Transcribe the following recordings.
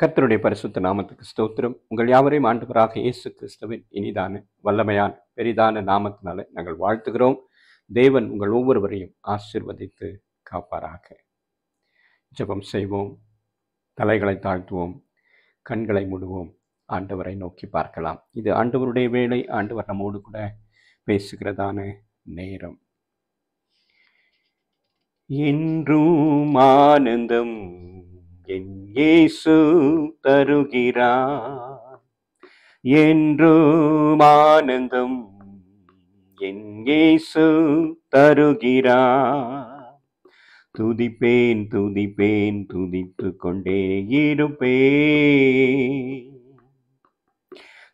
கர்த்தருடைய பரிசுத்த நாமத்துக்கு ஸ்தோத்திரம் உங்கள் யாவரையும் ஆண்டவராக இயேசு கிறிஸ்துவின் இனிதான வல்லமையான பெரிதான நாமத்தினால நாங்கள் வாழ்த்துகிறோம் தேவன் உங்கள் ஒவ்வொருவரையும் ஆசிர்வதித்து காப்பாராக ஜபம் செய்வோம் தலைகளை தாழ்த்துவோம் கண்களை மூடுவோம் ஆண்டவரை நோக்கி பார்க்கலாம் இது ஆண்டவருடைய வேலை ஆண்டவர் நம்மோடு கூட பேசுகிறதான நேரம் என்றும் ஆனந்தம் என் இயேசு தருகிறார் என்றும் ஆனந்தம் என் இயேசு தருகிறார் துதிப்பேன் துதிப்பேன் துதித்து கொண்டே இருப்பேன்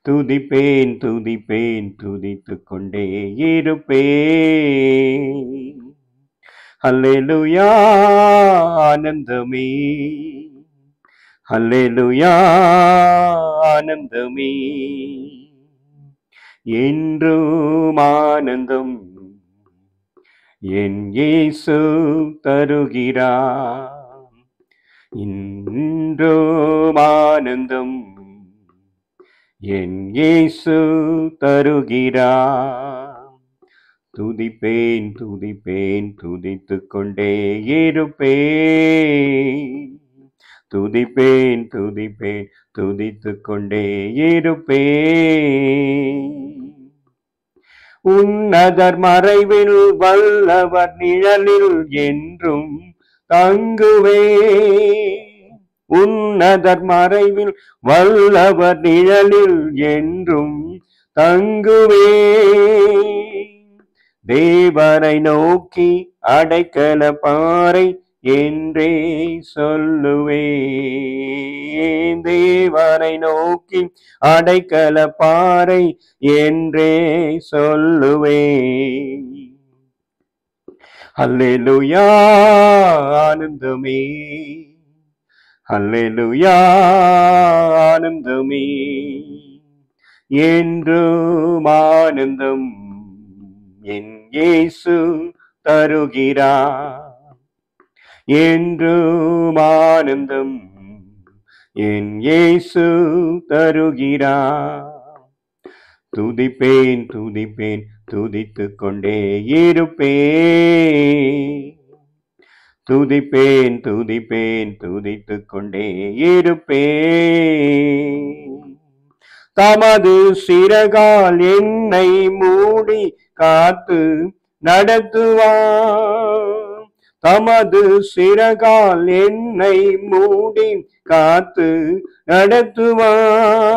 துதிப்பேன் துதிப்பேன் துதித்து கொண்டே இருப்பேன் அல்லேலுயா ஆனந்தமே அல்லேலுயா ஆனந்தமே என்றும் ஆனந்தம் என் இயேசு தருகிறார் இன்றும் ஆனந்தம் என் இயேசு தருகிறார் துதிப்பேன் துதிப்பேன் துதித்து கொண்டே இருப்பேன் துதிப்பேன் துதிப்பேன் துதித்து கொண்டே இருப்பே உன்னதர் மறைவில் வல்லவர் நிழலில் என்றும் தங்குவே உன்னதர் மறைவில் வல்லவர் நிழலில் என்றும் தங்குவே தேவரை நோக்கி அடைக்கல பாறை என்றே சொல்லுவே தேவனை நோக்கி அடைக்கல பாறை என்றே சொல்லுவே அல்லேலுயா ஆனந்தமே அல்லேலுயா ஆனந்தமே என்று ஆனந்தம் என் இயேசு தருகிறார் என்றும் ஆனந்தம் என் ஏசு தருகிறா துதிப்பேன் துதிப்பேன் துதித்து கொண்டே இருப்பே துதிப்பேன் துதிப்பேன் துதித்து கொண்டே இருப்பே தமது சிறகால் என்னை மூடி காத்து நடத்துவான் தமது சிறகால் என்னை மூடி காத்து நடத்துவார்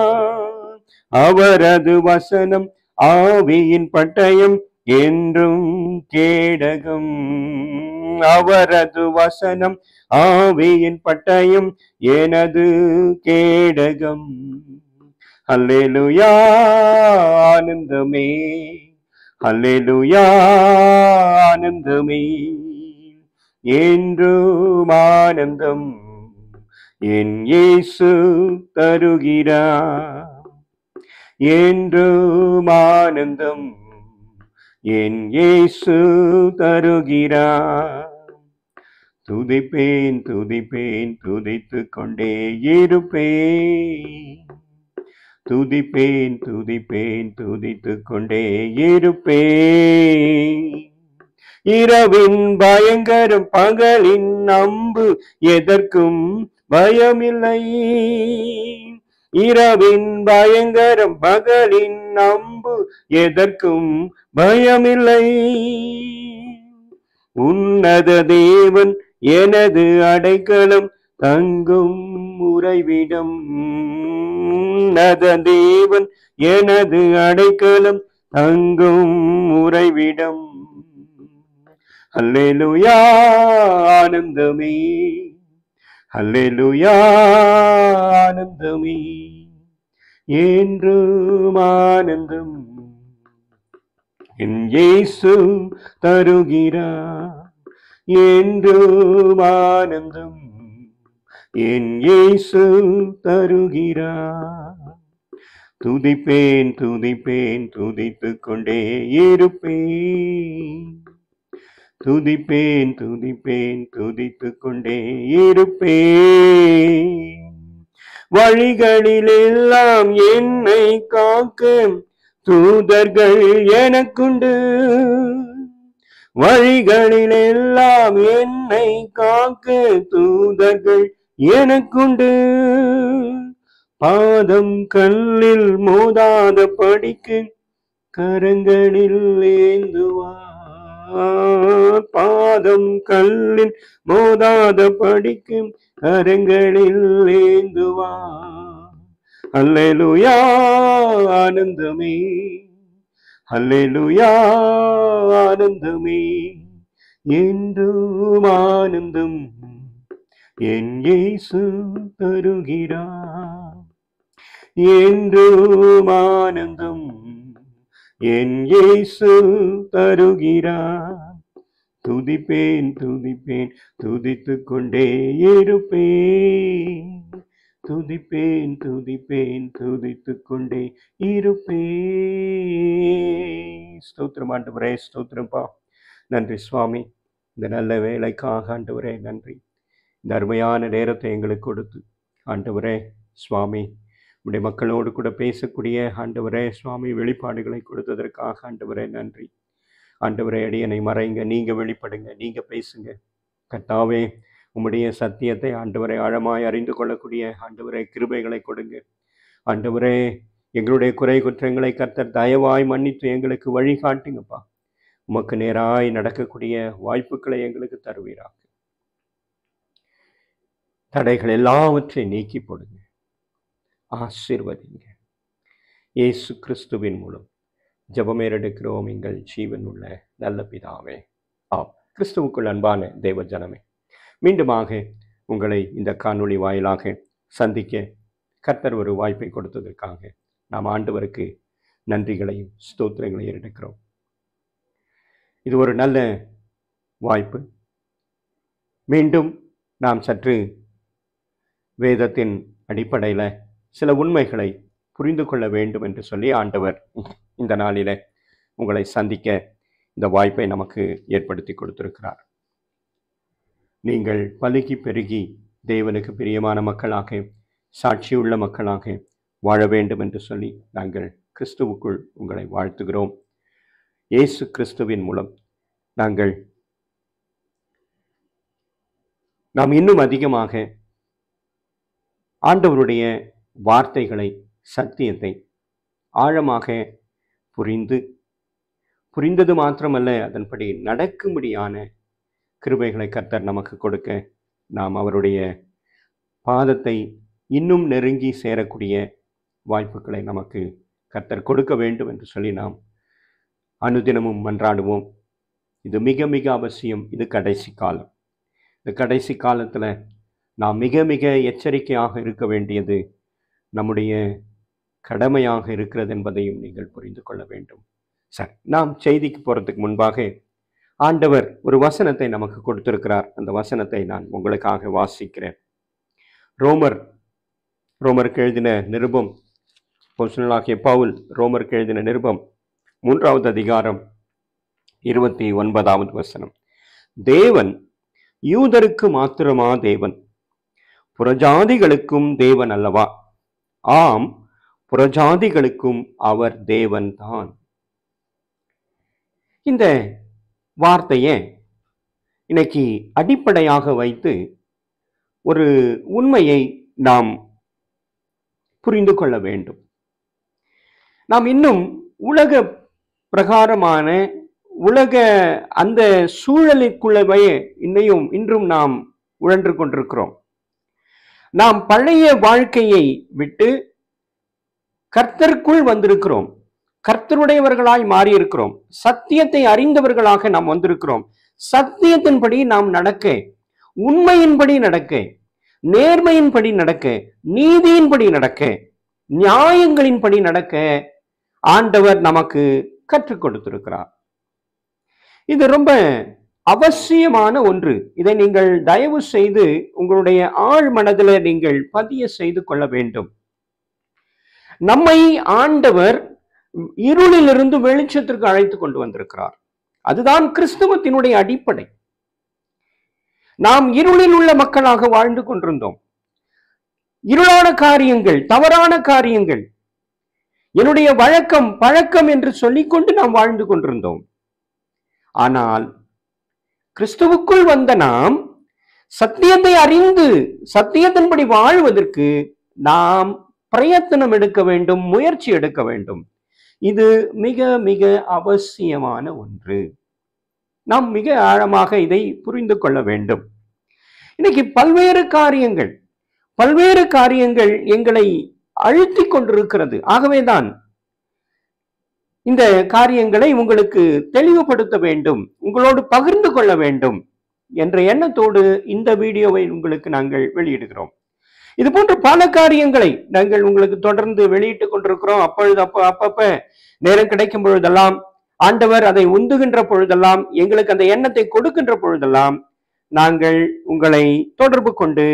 அவரது வசனம் ஆவியின் பட்டயம் என்றும் கேடகம் அவரது வசனம் ஆவியின் பட்டயம் எனது கேடகம் அல்லேலுயா ஆனந்தமே அல்லேலுயா ஆனந்தமே என்றும் ஆனந்தம் என் இயேசு தருகிறார் என்றும் ஆனந்தம் என் இயேசு தருகிறார் துதிப்பேன் துதிப்பேன் துதித்து கொண்டே இருப்பேன் துதிப்பேன் துதிப்பேன் துதித்து கொண்டே இருப்பேன் இரவின் பயங்கரம் பகலின் அம்பு எதற்கும் பயமில்லை இரவின் பயங்கரம் பகலின் அம்பு எதற்கும் பயமில்லை உன்னத தேவன் எனது அடைக்கலம் தங்கும் உறைவிடம் உன்னத தேவன் எனது அடைக்கலம் தங்கும் உறைவிடம் ഹല്ലേലൂയാ ആനന്ദമേ ഹല്ലേലൂയാ ആനന്ദമേ என்றும் ஆனந்தம் என் இயேசு தருகிறார் என்றும் ஆனந்தம் என் இயேசு தருகிறார் துதிப்பேன் துதிப்பேன் துதித்து கொண்டே இருப்பேன் துதிப்பேன் துதிப்பேன் துதித்து கொண்டே இருப்பேன் வழிகளில் எல்லாம் என்னை காக்க தூதர்கள் எனக்குண்டு வழிகளில் எல்லாம் என்னை காக்க தூதர்கள் எனக்குண்டு பாதம் கல்லில் மோதாத படிக்கு கரங்களில் ஏந்துவார் பாதம் கல்லில் மோதாத படிக்கும் கரங்களில் ஏந்துவா அல்லேலுயா ஆனந்தமே அல்லேலுயா ஆனந்தமே என்றும் ஆனந்தம் என் இயேசு தருகிறார் என்றும் ஆனந்தம் என் இயேசு தருகிறார் துதிப்பேன் துதிப்பேன் துதித்து கொண்டே இருப்பேன் துதிப்பேன் துதிப்பேன் துதித்து கொண்டே இருப்பேன் ஸ்தோத்திரம் ஆண்டவரே ஸ்தோத்திரம்பா நன்றி சுவாமி இந்த நல்ல வேலைக்காக ஆண்டவரே நன்றி இந்த அருமையான நேரத்தை எங்களுக்கு கொடுத்து ஆண்டவரே சுவாமி நம்முடைய மக்களோடு கூட பேசக்கூடிய ஆண்டவரே சுவாமி வெளிப்பாடுகளை கொடுத்ததற்காக ஆண்டவரே நன்றி ஆண்டவரே அடியனை மறைங்க நீங்கள் வெளிப்படுங்க நீங்கள் பேசுங்க கத்தாவே உம்முடைய சத்தியத்தை ஆண்டவரை ஆழமாய் அறிந்து கொள்ளக்கூடிய ஆண்டவரை கிருபைகளை கொடுங்க ஆண்டவரே எங்களுடைய குறை குற்றங்களை கர்த்தர் தயவாய் மன்னித்து எங்களுக்கு வழிகாட்டுங்கப்பா உமக்கு நேராய் நடக்கக்கூடிய வாய்ப்புகளை எங்களுக்கு தருவீராக தடைகள் எல்லாவற்றையும் நீக்கி போடுங்க ஆசிர்வதிங்க இயேசு கிறிஸ்துவின் மூலம் ஜபமேரெடுக்கிறோம் எங்கள் ஜீவன் உள்ள நல்ல பிதாவே ஆம் கிறிஸ்துவுக்குள் அன்பான தெய்வ ஜனமே மீண்டுமாக உங்களை இந்த காணொளி வாயிலாக சந்திக்க கர்த்தர் ஒரு வாய்ப்பை கொடுத்ததற்காக நாம் ஆண்டவருக்கு நன்றிகளையும் ஸ்தோத்திரங்களையும் எடுக்கிறோம் இது ஒரு நல்ல வாய்ப்பு மீண்டும் நாம் சற்று வேதத்தின் அடிப்படையில் சில உண்மைகளை புரிந்து கொள்ள வேண்டும் என்று சொல்லி ஆண்டவர் இந்த நாளில் உங்களை சந்திக்க இந்த வாய்ப்பை நமக்கு ஏற்படுத்தி கொடுத்திருக்கிறார் நீங்கள் பழுகி பெருகி தேவனுக்கு பிரியமான மக்களாக சாட்சியுள்ள மக்களாக வாழ வேண்டும் என்று சொல்லி நாங்கள் கிறிஸ்துவுக்குள் உங்களை வாழ்த்துகிறோம் இயேசு கிறிஸ்துவின் மூலம் நாங்கள் நாம் இன்னும் அதிகமாக ஆண்டவருடைய வார்த்தைகளை சத்தியத்தை ஆழமாக புரிந்து புரிந்தது மாத்திரமல்ல அதன்படி நடக்கும்படியான கிருபைகளை கர்த்தர் நமக்கு கொடுக்க நாம் அவருடைய பாதத்தை இன்னும் நெருங்கி சேரக்கூடிய வாய்ப்புகளை நமக்கு கர்த்தர் கொடுக்க வேண்டும் என்று சொல்லி நாம் அனுதினமும் மன்றாடுவோம் இது மிக மிக அவசியம் இது கடைசி காலம் இந்த கடைசி காலத்தில் நாம் மிக மிக எச்சரிக்கையாக இருக்க வேண்டியது நம்முடைய கடமையாக இருக்கிறது என்பதையும் நீங்கள் புரிந்து கொள்ள வேண்டும் சரி நாம் செய்திக்கு போகிறதுக்கு முன்பாக ஆண்டவர் ஒரு வசனத்தை நமக்கு கொடுத்திருக்கிறார் அந்த வசனத்தை நான் உங்களுக்காக வாசிக்கிறேன் ரோமர் ரோமருக்கு எழுதின நிருபம் ஆகிய பவுல் ரோமருக்கு எழுதின நிருபம் மூன்றாவது அதிகாரம் இருபத்தி ஒன்பதாவது வசனம் தேவன் யூதருக்கு மாத்திரமா தேவன் புறஜாதிகளுக்கும் தேவன் அல்லவா ஆம் புரஜாதிகளுக்கும் அவர் தேவன்தான் இந்த வார்த்தையை இன்னைக்கு அடிப்படையாக வைத்து ஒரு உண்மையை நாம் புரிந்து கொள்ள வேண்டும் நாம் இன்னும் உலக பிரகாரமான உலக அந்த சூழலுக்குள்ளவே இன்னையும் இன்றும் நாம் உழன்று கொண்டிருக்கிறோம் நாம் பழைய வாழ்க்கையை விட்டு கர்த்தருக்குள் வந்திருக்கிறோம் கர்த்தருடையவர்களாய் மாறியிருக்கிறோம் சத்தியத்தை அறிந்தவர்களாக நாம் வந்திருக்கிறோம் சத்தியத்தின்படி நாம் நடக்க உண்மையின்படி நடக்க நேர்மையின்படி நடக்க நீதியின்படி நடக்க நியாயங்களின்படி நடக்க ஆண்டவர் நமக்கு கற்றுக் கொடுத்திருக்கிறார் இது ரொம்ப அவசியமான ஒன்று இதை நீங்கள் தயவு செய்து உங்களுடைய ஆழ் மனதில் நீங்கள் பதிய செய்து கொள்ள வேண்டும் நம்மை ஆண்டவர் இருளிலிருந்து வெளிச்சத்திற்கு அழைத்து கொண்டு வந்திருக்கிறார் அதுதான் கிறிஸ்துவத்தினுடைய அடிப்படை நாம் இருளில் உள்ள மக்களாக வாழ்ந்து கொண்டிருந்தோம் இருளான காரியங்கள் தவறான காரியங்கள் என்னுடைய வழக்கம் பழக்கம் என்று சொல்லிக்கொண்டு நாம் வாழ்ந்து கொண்டிருந்தோம் ஆனால் கிறிஸ்துவுக்குள் வந்த நாம் சத்தியத்தை அறிந்து சத்தியத்தின்படி வாழ்வதற்கு நாம் பிரயத்தனம் எடுக்க வேண்டும் முயற்சி எடுக்க வேண்டும் இது மிக மிக அவசியமான ஒன்று நாம் மிக ஆழமாக இதை புரிந்து கொள்ள வேண்டும் இன்னைக்கு பல்வேறு காரியங்கள் பல்வேறு காரியங்கள் எங்களை அழுத்தி கொண்டிருக்கிறது ஆகவேதான் இந்த காரியங்களை உங்களுக்கு தெளிவுபடுத்த வேண்டும் உங்களோடு பகிர்ந்து கொள்ள வேண்டும் என்ற எண்ணத்தோடு இந்த வீடியோவை உங்களுக்கு நாங்கள் வெளியிடுகிறோம் இது போன்ற பல காரியங்களை நாங்கள் உங்களுக்கு தொடர்ந்து வெளியிட்டு கொண்டிருக்கிறோம் அப்பொழுது அப்ப அப்பப்ப நேரம் கிடைக்கும் பொழுதெல்லாம் ஆண்டவர் அதை உந்துகின்ற பொழுதெல்லாம் எங்களுக்கு அந்த எண்ணத்தை கொடுக்கின்ற பொழுதெல்லாம் நாங்கள் உங்களை தொடர்பு கொண்டு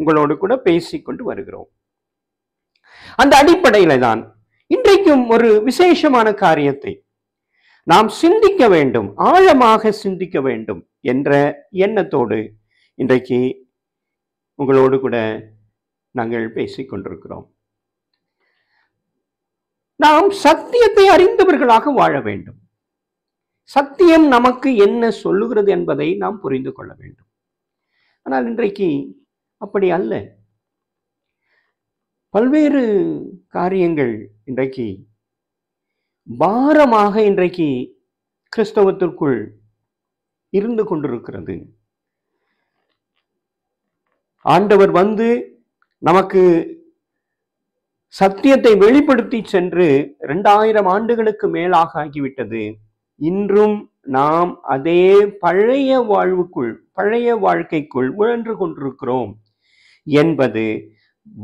உங்களோடு கூட பேசிக்கொண்டு வருகிறோம் அந்த அடிப்படையில தான் இன்றைக்கும் ஒரு விசேஷமான காரியத்தை நாம் சிந்திக்க வேண்டும் ஆழமாக சிந்திக்க வேண்டும் என்ற எண்ணத்தோடு இன்றைக்கு உங்களோடு கூட நாங்கள் கொண்டிருக்கிறோம் நாம் சத்தியத்தை அறிந்தவர்களாக வாழ வேண்டும் சத்தியம் நமக்கு என்ன சொல்லுகிறது என்பதை நாம் புரிந்து கொள்ள வேண்டும் ஆனால் இன்றைக்கு அப்படி அல்ல பல்வேறு காரியங்கள் இன்றைக்கு பாரமாக இன்றைக்கு கிறிஸ்தவத்திற்குள் இருந்து கொண்டிருக்கிறது ஆண்டவர் வந்து நமக்கு சத்தியத்தை வெளிப்படுத்தி சென்று இரண்டாயிரம் ஆண்டுகளுக்கு மேலாக ஆகிவிட்டது இன்றும் நாம் அதே பழைய வாழ்வுக்குள் பழைய வாழ்க்கைக்குள் உழன்று கொண்டிருக்கிறோம் என்பது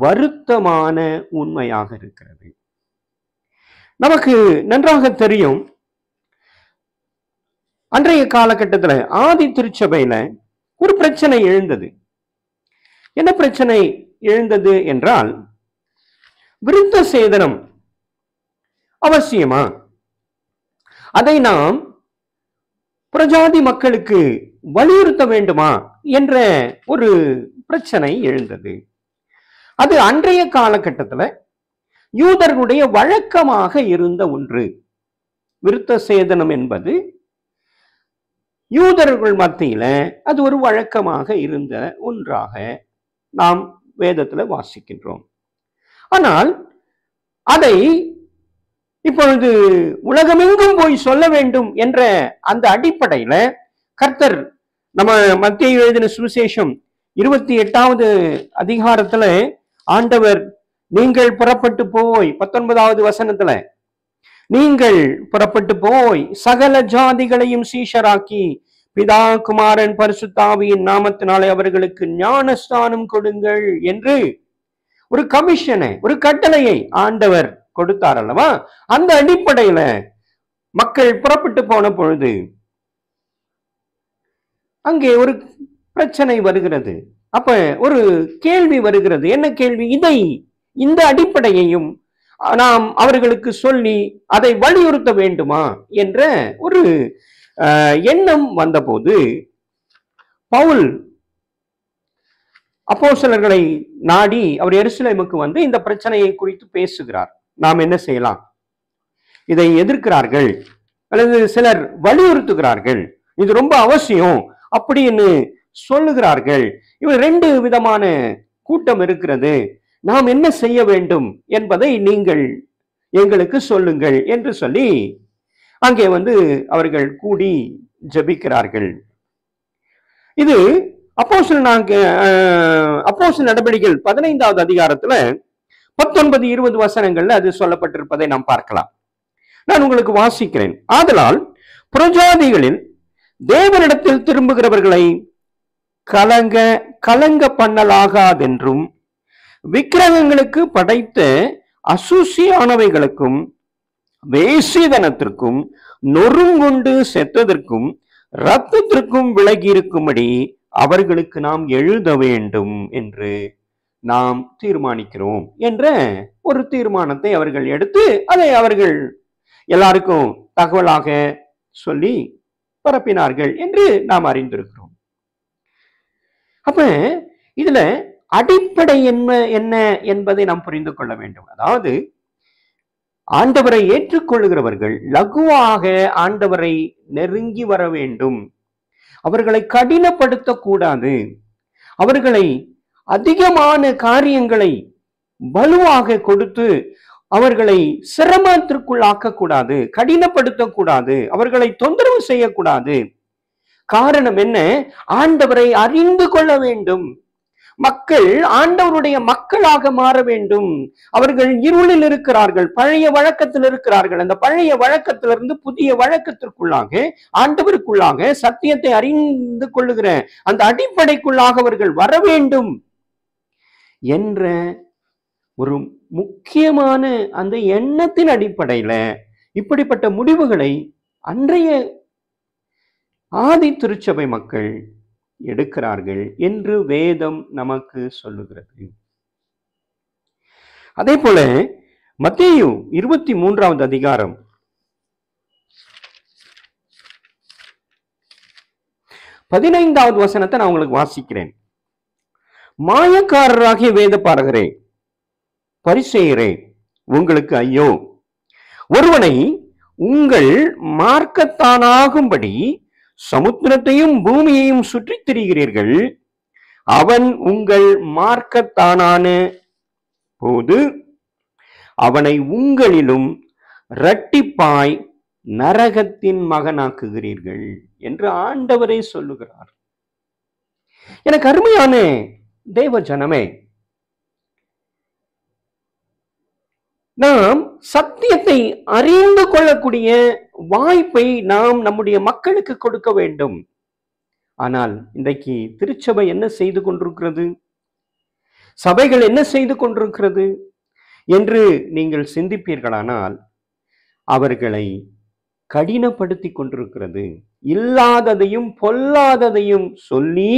வருத்தமான உண்மையாக இருக்கிறது நமக்கு நன்றாக தெரியும் அன்றைய காலகட்டத்தில் ஆதி திருச்சபையில ஒரு பிரச்சனை எழுந்தது என்ன பிரச்சனை எழுந்தது என்றால் விருத்த சேதனம் அவசியமா அதை நாம் பிரஜாதி மக்களுக்கு வலியுறுத்த வேண்டுமா என்ற ஒரு பிரச்சனை எழுந்தது அது அன்றைய காலகட்டத்தில் யூதர்களுடைய வழக்கமாக இருந்த ஒன்று விருத்த சேதனம் என்பது யூதர்கள் மத்தியில அது ஒரு வழக்கமாக இருந்த ஒன்றாக நாம் வேதத்துல வாசிக்கின்றோம் ஆனால் அதை இப்பொழுது உலகமெங்கும் போய் சொல்ல வேண்டும் என்ற அந்த அடிப்படையில கர்த்தர் நம்ம மத்திய எழுதின சுவிசேஷம் இருபத்தி எட்டாவது அதிகாரத்துல ஆண்டவர் நீங்கள் புறப்பட்டு போய் பத்தொன்பதாவது வசனத்துல நீங்கள் புறப்பட்டு போய் சகல ஜாதிகளையும் சீஷராக்கி பிதா குமாரன் பரிசுத்தாவியின் நாமத்தினாலே அவர்களுக்கு ஞானஸ்தானம் கொடுங்கள் என்று ஒரு கமிஷனை ஒரு கட்டளையை ஆண்டவர் கொடுத்தார் அல்லவா அந்த அடிப்படையில மக்கள் புறப்பட்டு போன பொழுது அங்கே ஒரு பிரச்சனை வருகிறது அப்ப ஒரு கேள்வி வருகிறது என்ன கேள்வி இதை இந்த அடிப்படையையும் நாம் அவர்களுக்கு சொல்லி அதை வலியுறுத்த வேண்டுமா என்ற ஒரு எண்ணம் வந்தபோது பவுல் அப்போ சிலர்களை நாடி அவர் எருசலேமுக்கு வந்து இந்த பிரச்சனையை குறித்து பேசுகிறார் நாம் என்ன செய்யலாம் இதை எதிர்க்கிறார்கள் அல்லது சிலர் வலியுறுத்துகிறார்கள் இது ரொம்ப அவசியம் அப்படின்னு சொல்லுகிறார்கள் இவர் ரெண்டு விதமான கூட்டம் இருக்கிறது நாம் என்ன செய்ய வேண்டும் என்பதை நீங்கள் எங்களுக்கு சொல்லுங்கள் என்று சொல்லி அங்கே வந்து அவர்கள் கூடி ஜபிக்கிறார்கள் இது அப்போசல் நாங்க அப்போசல் நடவடிக்கைகள் பதினைந்தாவது அதிகாரத்துல பத்தொன்பது இருபது வசனங்கள்ல அது சொல்லப்பட்டிருப்பதை நாம் பார்க்கலாம் நான் உங்களுக்கு வாசிக்கிறேன் ஆதலால் புரஜாதிகளில் தேவனிடத்தில் திரும்புகிறவர்களை கலங்க கலங்க பண்ணலாகாதென்றும் விக்கிரகங்களுக்கு படைத்த அசுசியானவைகளுக்கும் வேசிதனத்திற்கும் நொறுங்கொண்டு செத்ததற்கும் இரத்தத்திற்கும் விலகி இருக்கும்படி அவர்களுக்கு நாம் எழுத வேண்டும் என்று நாம் தீர்மானிக்கிறோம் என்ற ஒரு தீர்மானத்தை அவர்கள் எடுத்து அதை அவர்கள் எல்லாருக்கும் தகவலாக சொல்லி பரப்பினார்கள் என்று நாம் அறிந்திருக்கிறோம் அப்ப இதுல அடிப்படை என்ன என்ன என்பதை நாம் புரிந்து கொள்ள வேண்டும் அதாவது ஆண்டவரை ஏற்றுக்கொள்கிறவர்கள் லகுவாக ஆண்டவரை நெருங்கி வர வேண்டும் அவர்களை கடினப்படுத்தக்கூடாது அவர்களை அதிகமான காரியங்களை வலுவாக கொடுத்து அவர்களை சிரமத்திற்குள் ஆக்கக்கூடாது கடினப்படுத்தக்கூடாது அவர்களை தொந்தரவு செய்யக்கூடாது காரணம் என்ன ஆண்டவரை அறிந்து கொள்ள வேண்டும் மக்கள் ஆண்டவருடைய மக்களாக மாற வேண்டும் அவர்கள் இருளில் இருக்கிறார்கள் பழைய வழக்கத்தில் இருக்கிறார்கள் அந்த பழைய வழக்கத்திலிருந்து புதிய வழக்கத்திற்குள்ளாக ஆண்டவருக்குள்ளாக சத்தியத்தை அறிந்து கொள்ளுகிற அந்த அடிப்படைக்குள்ளாக அவர்கள் வர வேண்டும் என்ற ஒரு முக்கியமான அந்த எண்ணத்தின் அடிப்படையில இப்படிப்பட்ட முடிவுகளை அன்றைய ஆதி திருச்சபை மக்கள் எடுக்கிறார்கள் என்று வேதம் நமக்கு சொல்லுகிறது அதே போல மத்தியு இருபத்தி மூன்றாவது அதிகாரம் பதினைந்தாவது வசனத்தை நான் உங்களுக்கு வாசிக்கிறேன் மாயக்காரராகிய வேத பாடகரே பரிசெய்கிறே உங்களுக்கு ஐயோ ஒருவனை உங்கள் மார்க்கத்தானாகும்படி சமுத்திரத்தையும் பூமியையும் சுற்றித் திரிகிறீர்கள் அவன் உங்கள் மார்க்கத்தானு போது அவனை உங்களிலும் இரட்டிப்பாய் நரகத்தின் மகனாக்குகிறீர்கள் என்று ஆண்டவரே சொல்லுகிறார் எனக்கு அருமையான தேவ ஜனமே நாம் சத்தியத்தை அறிந்து கொள்ளக்கூடிய வாய்ப்பை நாம் நம்முடைய மக்களுக்கு கொடுக்க வேண்டும் ஆனால் இன்றைக்கு திருச்சபை என்ன செய்து கொண்டிருக்கிறது சபைகள் என்ன செய்து கொண்டிருக்கிறது என்று நீங்கள் சிந்திப்பீர்களானால் அவர்களை கடினப்படுத்தி கொண்டிருக்கிறது இல்லாததையும் பொல்லாததையும் சொல்லி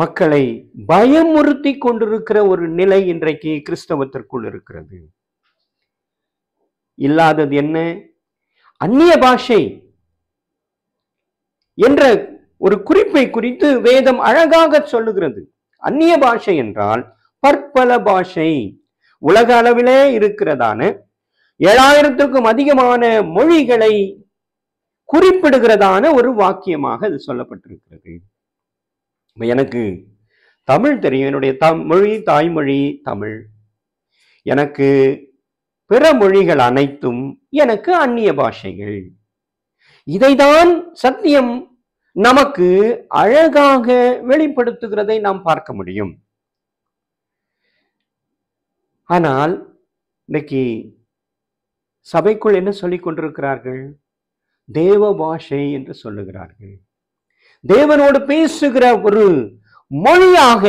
மக்களை பயமுறுத்தி கொண்டிருக்கிற ஒரு நிலை இன்றைக்கு கிறிஸ்தவத்திற்குள் இருக்கிறது இல்லாதது என்ன அந்நிய பாஷை என்ற ஒரு குறிப்பை குறித்து வேதம் அழகாக சொல்லுகிறது அந்நிய பாஷை என்றால் பற்பல பாஷை உலக அளவிலே இருக்கிறதான ஏழாயிரத்திற்கும் அதிகமான மொழிகளை குறிப்பிடுகிறதான ஒரு வாக்கியமாக அது சொல்லப்பட்டிருக்கிறது எனக்கு தமிழ் தெரியும் என்னுடைய மொழி தாய்மொழி தமிழ் எனக்கு பிற மொழிகள் அனைத்தும் எனக்கு அந்நிய பாஷைகள் இதைதான் சத்தியம் நமக்கு அழகாக வெளிப்படுத்துகிறதை நாம் பார்க்க முடியும் ஆனால் இன்னைக்கு சபைக்குள் என்ன சொல்லிக் கொண்டிருக்கிறார்கள் தேவ பாஷை என்று சொல்லுகிறார்கள் தேவனோடு பேசுகிற ஒரு மொழியாக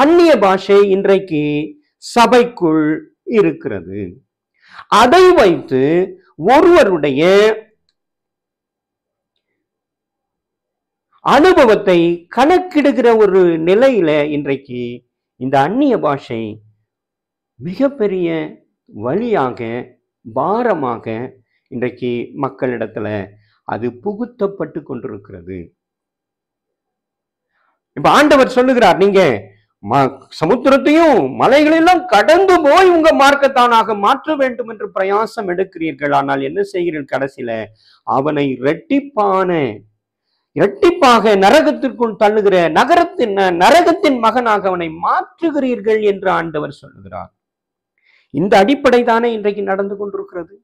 அந்நிய பாஷை இன்றைக்கு சபைக்குள் இருக்கிறது அதை வைத்து ஒருவருடைய அனுபவத்தை கணக்கிடுகிற ஒரு நிலையில இன்றைக்கு இந்த அந்நிய பாஷை மிகப்பெரிய வழியாக பாரமாக இன்றைக்கு மக்களிடத்துல அது புகுத்தப்பட்டு கொண்டிருக்கிறது இப்ப ஆண்டவர் சொல்லுகிறார் நீங்க சமுத்திரத்தையும் மலைகளெல்லாம் கடந்து போய் உங்க மார்க்கத்தானாக மாற்ற வேண்டும் என்று பிரயாசம் எடுக்கிறீர்கள் ஆனால் என்ன செய்கிறீர்கள் கடைசியில அவனை ரெட்டிப்பான இரட்டிப்பாக நரகத்திற்குள் தள்ளுகிற நகரத்தின் நரகத்தின் மகனாக அவனை மாற்றுகிறீர்கள் என்று ஆண்டவர் சொல்லுகிறார் இந்த அடிப்படை தானே இன்றைக்கு நடந்து கொண்டிருக்கிறது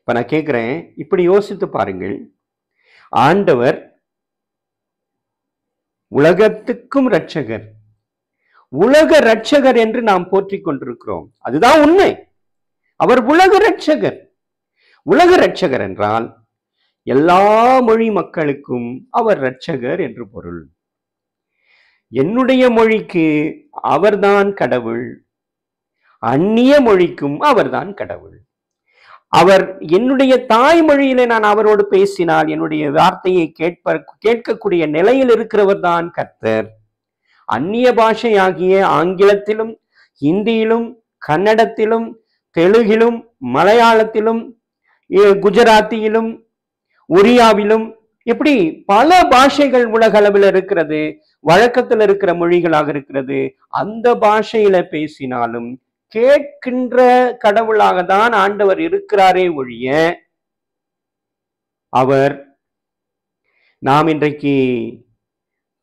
இப்ப நான் கேட்கிறேன் இப்படி யோசித்து பாருங்கள் ஆண்டவர் உலகத்துக்கும் இரட்சகர் உலக இரட்சகர் என்று நாம் போற்றிக் கொண்டிருக்கிறோம் அதுதான் உண்மை அவர் உலக இரட்சகர் உலக இரட்சகர் என்றால் எல்லா மொழி மக்களுக்கும் அவர் இரட்சகர் என்று பொருள் என்னுடைய மொழிக்கு அவர்தான் கடவுள் அந்நிய மொழிக்கும் அவர்தான் கடவுள் அவர் என்னுடைய தாய்மொழியிலே நான் அவரோடு பேசினால் என்னுடைய வார்த்தையை கேட்ப கேட்கக்கூடிய நிலையில் இருக்கிறவர் தான் கர்த்தர் அந்நிய பாஷையாகிய ஆங்கிலத்திலும் இந்தியிலும் கன்னடத்திலும் தெலுங்கிலும் மலையாளத்திலும் குஜராத்தியிலும் ஒரியாவிலும் இப்படி பல பாஷைகள் உலக அளவில் இருக்கிறது வழக்கத்தில் இருக்கிற மொழிகளாக இருக்கிறது அந்த பாஷையில பேசினாலும் கேட்கின்ற கடவுளாக தான் ஆண்டவர் இருக்கிறாரே ஒழிய அவர் நாம் இன்றைக்கு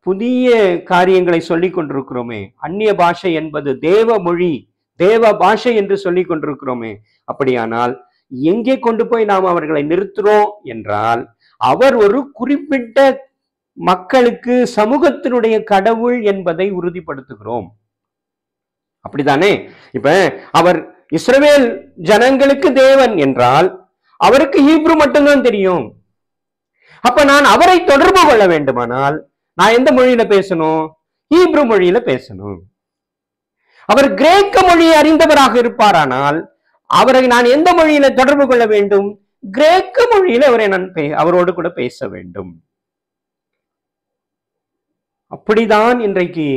புதிய காரியங்களை சொல்லிக் கொண்டிருக்கிறோமே அந்நிய பாஷை என்பது தேவ மொழி தேவ பாஷை என்று சொல்லிக் கொண்டிருக்கிறோமே அப்படியானால் எங்கே கொண்டு போய் நாம் அவர்களை நிறுத்துறோம் என்றால் அவர் ஒரு குறிப்பிட்ட மக்களுக்கு சமூகத்தினுடைய கடவுள் என்பதை உறுதிப்படுத்துகிறோம் அப்படிதானே இப்ப அவர் இஸ்ரவேல் ஜனங்களுக்கு தேவன் என்றால் அவருக்கு ஹீப்ரு மட்டும்தான் தெரியும் அப்ப நான் அவரை தொடர்பு கொள்ள வேண்டுமானால் நான் எந்த மொழியில பேசணும் ஹீப்ரு மொழியில பேசணும் அவர் கிரேக்க மொழியை அறிந்தவராக இருப்பாரானால் அவரை நான் எந்த மொழியில தொடர்பு கொள்ள வேண்டும் கிரேக்க மொழியில அவரை நான் அவரோடு கூட பேச வேண்டும் அப்படிதான் இன்றைக்கு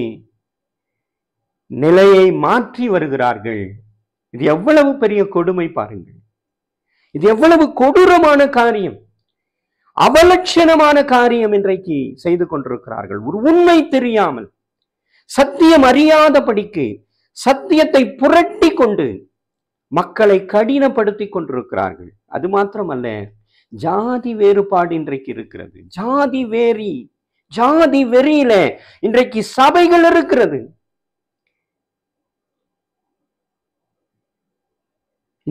நிலையை மாற்றி வருகிறார்கள் இது எவ்வளவு பெரிய கொடுமை பாருங்கள் இது எவ்வளவு கொடூரமான காரியம் அவலட்சணமான காரியம் இன்றைக்கு செய்து கொண்டிருக்கிறார்கள் ஒரு உண்மை தெரியாமல் சத்தியம் அறியாதபடிக்கு சத்தியத்தை புரட்டி கொண்டு மக்களை கடினப்படுத்தி கொண்டிருக்கிறார்கள் அது மாத்திரமல்ல ஜாதி வேறுபாடு இன்றைக்கு இருக்கிறது ஜாதி வேறி ஜாதி வெறியில இன்றைக்கு சபைகள் இருக்கிறது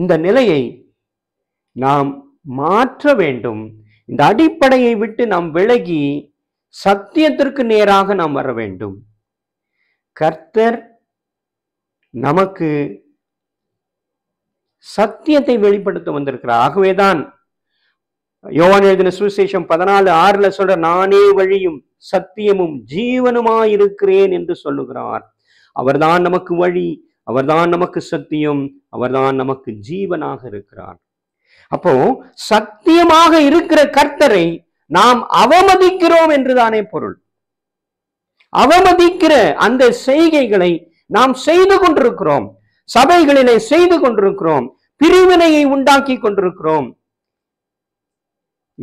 இந்த நிலையை நாம் மாற்ற வேண்டும் இந்த அடிப்படையை விட்டு நாம் விலகி சத்தியத்திற்கு நேராக நாம் வர வேண்டும் கர்த்தர் நமக்கு சத்தியத்தை வெளிப்படுத்த வந்திருக்கிறார் ஆகவேதான் யோவான் எழுதின சுவிசேஷம் பதினாலு ஆறுல சொல்ற நானே வழியும் சத்தியமும் ஜீவனுமாயிருக்கிறேன் என்று சொல்லுகிறார் அவர்தான் நமக்கு வழி அவர்தான் நமக்கு சத்தியம் அவர்தான் நமக்கு ஜீவனாக இருக்கிறார் அப்போ சத்தியமாக இருக்கிற கர்த்தரை நாம் அவமதிக்கிறோம் என்றுதானே பொருள் அவமதிக்கிற அந்த செய்கைகளை நாம் செய்து கொண்டிருக்கிறோம் சபைகளிலே செய்து கொண்டிருக்கிறோம் பிரிவினையை உண்டாக்கி கொண்டிருக்கிறோம்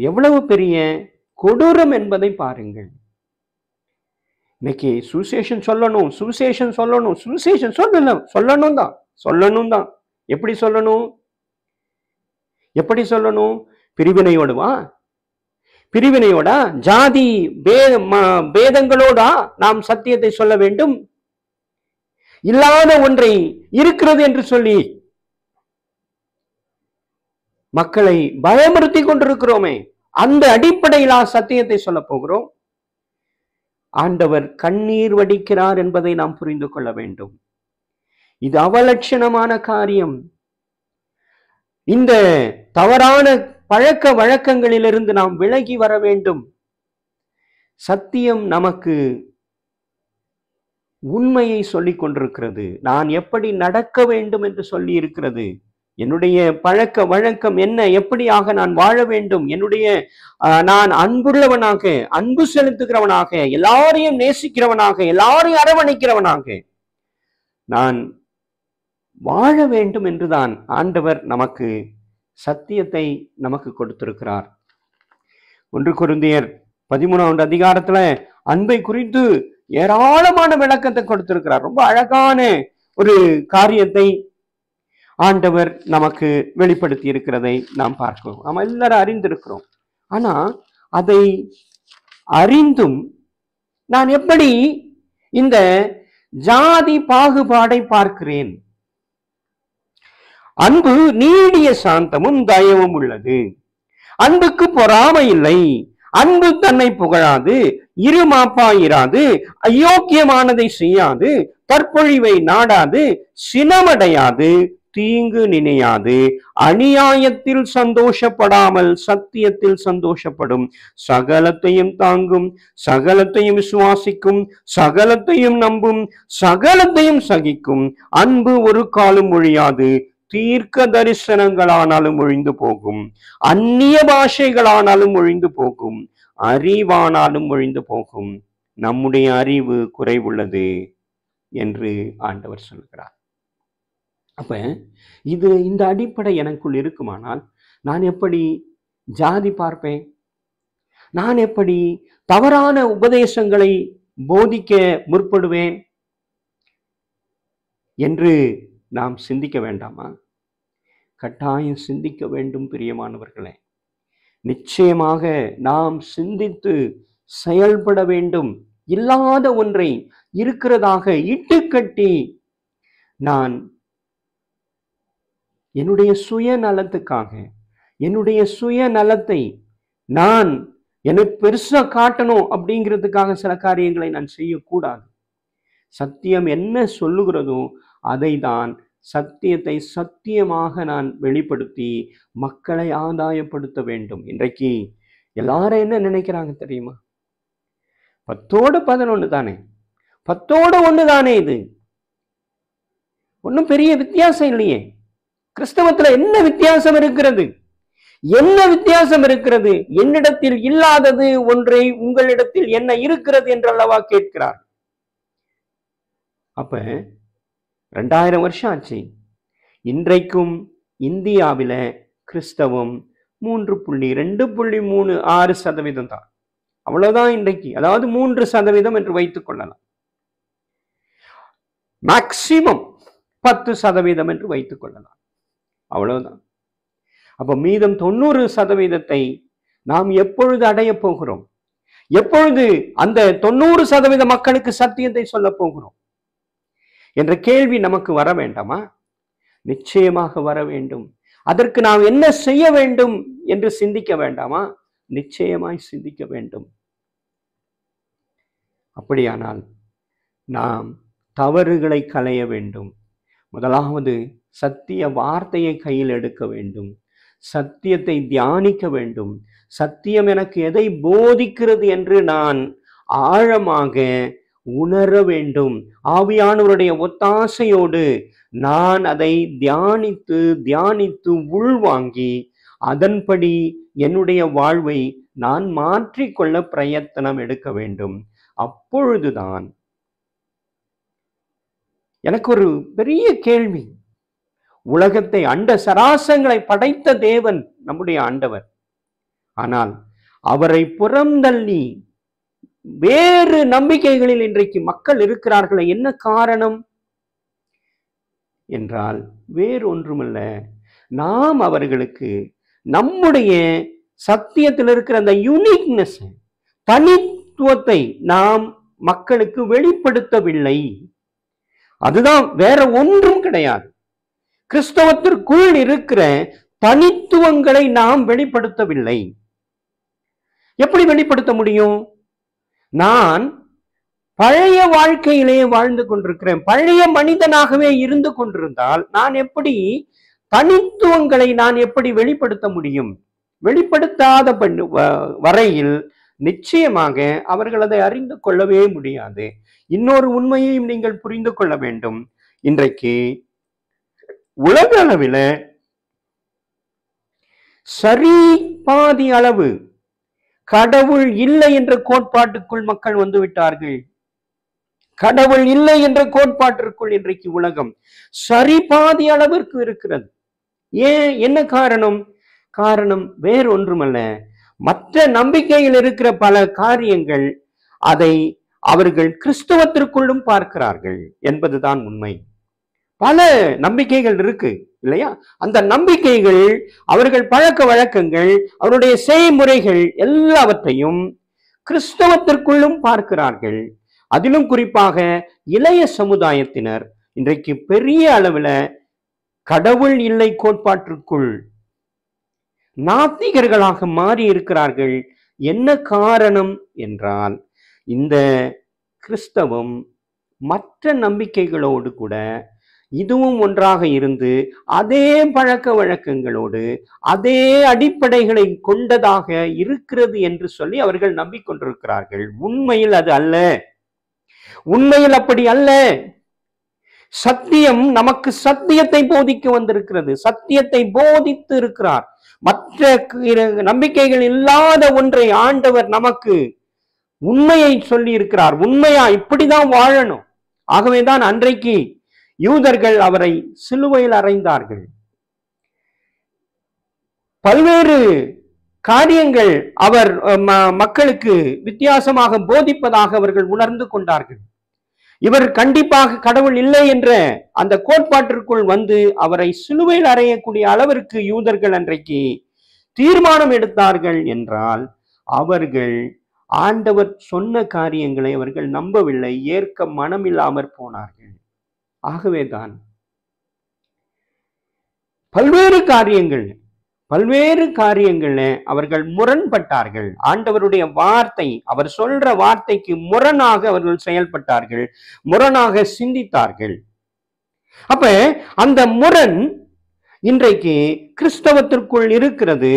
எவ்வளவு பெரிய கொடூரம் என்பதை பாருங்கள் இன்னைக்கு சுசேஷன் சொல்லணும் சுசேஷன் சொல்லணும் சுசேஷன் சொல்லணும் சொல்லணும் தான் சொல்லணும் தான் எப்படி சொல்லணும் எப்படி சொல்லணும் பிரிவினையோடுவா பிரிவினையோடா ஜாதி பேதங்களோடா நாம் சத்தியத்தை சொல்ல வேண்டும் இல்லாத ஒன்றை இருக்கிறது என்று சொல்லி மக்களை பயமுறுத்தி கொண்டிருக்கிறோமே அந்த அடிப்படையிலா சத்தியத்தை சொல்ல போகிறோம் ஆண்டவர் கண்ணீர் வடிக்கிறார் என்பதை நாம் புரிந்து கொள்ள வேண்டும் இது அவலட்சணமான காரியம் இந்த தவறான பழக்க வழக்கங்களிலிருந்து நாம் விலகி வர வேண்டும் சத்தியம் நமக்கு உண்மையை சொல்லிக் கொண்டிருக்கிறது நான் எப்படி நடக்க வேண்டும் என்று சொல்லி இருக்கிறது என்னுடைய பழக்க வழக்கம் என்ன எப்படியாக நான் வாழ வேண்டும் என்னுடைய நான் அன்புள்ளவனாக அன்பு செலுத்துகிறவனாக எல்லாரையும் நேசிக்கிறவனாக எல்லாரையும் அரவணைக்கிறவனாக நான் வாழ வேண்டும் என்றுதான் ஆண்டவர் நமக்கு சத்தியத்தை நமக்கு கொடுத்திருக்கிறார் ஒன்று குருந்தியர் பதிமூணாவது அதிகாரத்துல அன்பை குறித்து ஏராளமான விளக்கத்தை கொடுத்திருக்கிறார் ரொம்ப அழகான ஒரு காரியத்தை ஆண்டவர் நமக்கு வெளிப்படுத்தி இருக்கிறதை நாம் பார்க்கிறோம் நாம் எல்லாரும் அறிந்திருக்கிறோம் ஆனா அதை அறிந்தும் நான் எப்படி இந்த ஜாதி பாகுபாடை பார்க்கிறேன் அன்பு நீடிய சாந்தமும் தயவும் உள்ளது அன்புக்கு பொறாமை இல்லை அன்பு தன்னை புகழாது இருமாப்பாயிராது அயோக்கியமானதை செய்யாது தற்பொழிவை நாடாது சினமடையாது தீங்கு நினையாது அநியாயத்தில் சந்தோஷப்படாமல் சத்தியத்தில் சந்தோஷப்படும் சகலத்தையும் தாங்கும் சகலத்தையும் விசுவாசிக்கும் சகலத்தையும் நம்பும் சகலத்தையும் சகிக்கும் அன்பு ஒரு காலம் ஒழியாது தீர்க்க தரிசனங்களானாலும் ஒழிந்து போகும் அந்நிய பாஷைகளானாலும் ஒழிந்து போகும் அறிவானாலும் ஒழிந்து போகும் நம்முடைய அறிவு குறைவுள்ளது என்று ஆண்டவர் சொல்கிறார் அப்போ இது இந்த அடிப்படை எனக்குள் இருக்குமானால் நான் எப்படி ஜாதி பார்ப்பேன் நான் எப்படி தவறான உபதேசங்களை போதிக்க முற்படுவேன் என்று நாம் சிந்திக்க வேண்டாமா கட்டாயம் சிந்திக்க வேண்டும் பிரியமானவர்களே நிச்சயமாக நாம் சிந்தித்து செயல்பட வேண்டும் இல்லாத ஒன்றை இருக்கிறதாக இட்டுக்கட்டி நான் என்னுடைய சுய நலத்துக்காக என்னுடைய சுய நலத்தை நான் எனக்கு பெருசாக காட்டணும் அப்படிங்கிறதுக்காக சில காரியங்களை நான் செய்யக்கூடாது சத்தியம் என்ன சொல்லுகிறதோ அதை தான் சத்தியத்தை சத்தியமாக நான் வெளிப்படுத்தி மக்களை ஆதாயப்படுத்த வேண்டும் இன்றைக்கு எல்லாரும் என்ன நினைக்கிறாங்க தெரியுமா பத்தோடு பதினொன்று தானே பத்தோடு ஒன்று தானே இது ஒன்றும் பெரிய வித்தியாசம் இல்லையே கிறிஸ்தவத்துல என்ன வித்தியாசம் இருக்கிறது என்ன வித்தியாசம் இருக்கிறது என்னிடத்தில் இல்லாதது ஒன்றை உங்களிடத்தில் என்ன இருக்கிறது என்றல்லவா கேட்கிறார் அப்ப ரெண்டாயிரம் வருஷம் ஆச்சு இன்றைக்கும் இந்தியாவில கிறிஸ்தவம் மூன்று புள்ளி ரெண்டு புள்ளி மூணு ஆறு சதவீதம் தான் அவ்வளவுதான் இன்றைக்கு அதாவது மூன்று சதவீதம் என்று வைத்துக் கொள்ளலாம் மேக்சிமம் பத்து சதவீதம் என்று வைத்துக் கொள்ளலாம் அவ்வளவுதான் அப்போ மீதம் தொண்ணூறு சதவீதத்தை நாம் எப்பொழுது அடைய போகிறோம் எப்பொழுது அந்த தொண்ணூறு சதவீத மக்களுக்கு சத்தியத்தை சொல்ல போகிறோம் என்ற கேள்வி நமக்கு வர வேண்டாமா நிச்சயமாக வர வேண்டும் அதற்கு நாம் என்ன செய்ய வேண்டும் என்று சிந்திக்க வேண்டாமா நிச்சயமாய் சிந்திக்க வேண்டும் அப்படியானால் நாம் தவறுகளை களைய வேண்டும் முதலாவது சத்திய வார்த்தையை கையில் எடுக்க வேண்டும் சத்தியத்தை தியானிக்க வேண்டும் சத்தியம் எனக்கு எதை போதிக்கிறது என்று நான் ஆழமாக உணர வேண்டும் ஆவியானவருடைய ஒத்தாசையோடு நான் அதை தியானித்து தியானித்து உள்வாங்கி அதன்படி என்னுடைய வாழ்வை நான் மாற்றிக்கொள்ள பிரயத்தனம் எடுக்க வேண்டும் அப்பொழுதுதான் எனக்கு ஒரு பெரிய கேள்வி உலகத்தை அண்ட சராசங்களை படைத்த தேவன் நம்முடைய ஆண்டவர் ஆனால் அவரை புறந்தள்ளி வேறு நம்பிக்கைகளில் இன்றைக்கு மக்கள் இருக்கிறார்களே என்ன காரணம் என்றால் ஒன்றுமல்ல நாம் அவர்களுக்கு நம்முடைய சத்தியத்தில் இருக்கிற அந்த யூனிக்னஸ் தனித்துவத்தை நாம் மக்களுக்கு வெளிப்படுத்தவில்லை அதுதான் வேற ஒன்றும் கிடையாது கிறிஸ்தவத்திற்குள் இருக்கிற தனித்துவங்களை நாம் வெளிப்படுத்தவில்லை எப்படி வெளிப்படுத்த முடியும் நான் பழைய வாழ்க்கையிலேயே வாழ்ந்து கொண்டிருக்கிறேன் பழைய மனிதனாகவே இருந்து கொண்டிருந்தால் நான் எப்படி தனித்துவங்களை நான் எப்படி வெளிப்படுத்த முடியும் வெளிப்படுத்தாத வரையில் நிச்சயமாக அவர்கள் அதை அறிந்து கொள்ளவே முடியாது இன்னொரு உண்மையையும் நீங்கள் புரிந்து கொள்ள வேண்டும் இன்றைக்கு உலக அளவில் சரி பாதி அளவு கடவுள் இல்லை என்ற கோட்பாட்டுக்குள் மக்கள் வந்துவிட்டார்கள் கடவுள் இல்லை என்ற கோட்பாட்டிற்குள் இன்றைக்கு உலகம் சரி பாதி அளவிற்கு இருக்கிறது ஏன் என்ன காரணம் காரணம் ஒன்றுமல்ல மற்ற நம்பிக்கையில் இருக்கிற பல காரியங்கள் அதை அவர்கள் கிறிஸ்தவத்திற்குள்ளும் பார்க்கிறார்கள் என்பதுதான் உண்மை பல நம்பிக்கைகள் இருக்கு இல்லையா அந்த நம்பிக்கைகள் அவர்கள் பழக்க வழக்கங்கள் அவருடைய செய்முறைகள் எல்லாவற்றையும் கிறிஸ்தவத்திற்குள்ளும் பார்க்கிறார்கள் அதிலும் குறிப்பாக இளைய சமுதாயத்தினர் இன்றைக்கு பெரிய அளவில் கடவுள் இல்லை கோட்பாட்டிற்குள் நாத்திகர்களாக மாறி இருக்கிறார்கள் என்ன காரணம் என்றால் இந்த கிறிஸ்தவம் மற்ற நம்பிக்கைகளோடு கூட இதுவும் ஒன்றாக இருந்து அதே பழக்க வழக்கங்களோடு அதே அடிப்படைகளை கொண்டதாக இருக்கிறது என்று சொல்லி அவர்கள் நம்பிக்கொண்டிருக்கிறார்கள் உண்மையில் அது அல்ல உண்மையில் அப்படி அல்ல சத்தியம் நமக்கு சத்தியத்தை போதிக்க வந்திருக்கிறது சத்தியத்தை போதித்து இருக்கிறார் மற்ற நம்பிக்கைகள் இல்லாத ஒன்றை ஆண்டவர் நமக்கு உண்மையை சொல்லி இருக்கிறார் உண்மையா இப்படிதான் வாழணும் ஆகவேதான் அன்றைக்கு யூதர்கள் அவரை சிலுவையில் அறைந்தார்கள் பல்வேறு காரியங்கள் அவர் மக்களுக்கு வித்தியாசமாக போதிப்பதாக அவர்கள் உணர்ந்து கொண்டார்கள் இவர் கண்டிப்பாக கடவுள் இல்லை என்ற அந்த கோட்பாட்டிற்குள் வந்து அவரை சிலுவையில் அறையக்கூடிய அளவிற்கு யூதர்கள் அன்றைக்கு தீர்மானம் எடுத்தார்கள் என்றால் அவர்கள் ஆண்டவர் சொன்ன காரியங்களை அவர்கள் நம்பவில்லை ஏற்க மனமில்லாமற் போனார்கள் ஆகவே தான் பல்வேறு காரியங்கள் பல்வேறு காரியங்கள்ல அவர்கள் முரண்பட்டார்கள் ஆண்டவருடைய வார்த்தை அவர் சொல்ற வார்த்தைக்கு முரணாக அவர்கள் செயல்பட்டார்கள் முரணாக சிந்தித்தார்கள் அப்ப அந்த முரண் இன்றைக்கு கிறிஸ்தவத்திற்குள் இருக்கிறது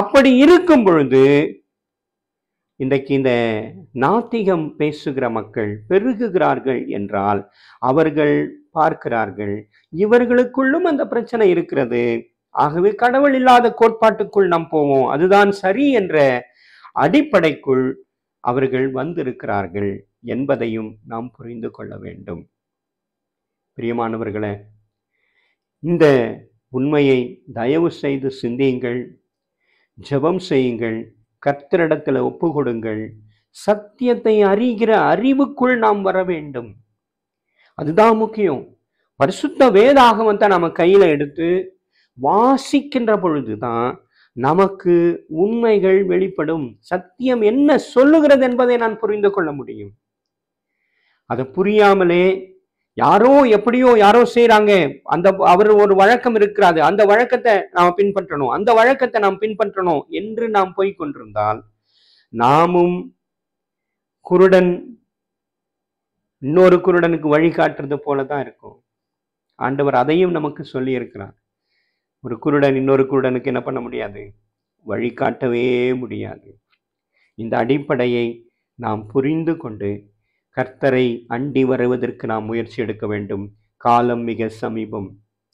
அப்படி இருக்கும் பொழுது இன்றைக்கு இந்த நாத்திகம் பேசுகிற மக்கள் பெருகுகிறார்கள் என்றால் அவர்கள் பார்க்கிறார்கள் இவர்களுக்குள்ளும் அந்த பிரச்சனை இருக்கிறது ஆகவே கடவுள் இல்லாத கோட்பாட்டுக்குள் நாம் போவோம் அதுதான் சரி என்ற அடிப்படைக்குள் அவர்கள் வந்திருக்கிறார்கள் என்பதையும் நாம் புரிந்து கொள்ள வேண்டும் பிரியமானவர்களே இந்த உண்மையை தயவு செய்து சிந்தியுங்கள் ஜபம் செய்யுங்கள் கர்த்தரிடத்தில் ஒப்பு கொடுங்கள் சத்தியத்தை அறிகிற அறிவுக்குள் நாம் வர வேண்டும் அதுதான் முக்கியம் பரிசுத்த வேதாகமத்தை நம்ம கையில எடுத்து வாசிக்கின்ற பொழுதுதான் நமக்கு உண்மைகள் வெளிப்படும் சத்தியம் என்ன சொல்லுகிறது என்பதை நான் புரிந்து கொள்ள முடியும் அதை புரியாமலே யாரோ எப்படியோ யாரோ செய்யறாங்க அந்த அவர் ஒரு வழக்கம் இருக்கிறாது அந்த வழக்கத்தை நாம் பின்பற்றணும் அந்த வழக்கத்தை நாம் பின்பற்றணும் என்று நாம் போய்கொண்டிருந்தால் நாமும் குருடன் இன்னொரு குருடனுக்கு வழிகாட்டுறது போல தான் இருக்கும் ஆண்டவர் அதையும் நமக்கு சொல்லியிருக்கிறார் ஒரு குருடன் இன்னொரு குருடனுக்கு என்ன பண்ண முடியாது வழிகாட்டவே முடியாது இந்த அடிப்படையை நாம் புரிந்து கொண்டு கர்த்தரை அண்டி வருவதற்கு நாம் முயற்சி எடுக்க வேண்டும் காலம் மிக சமீபம்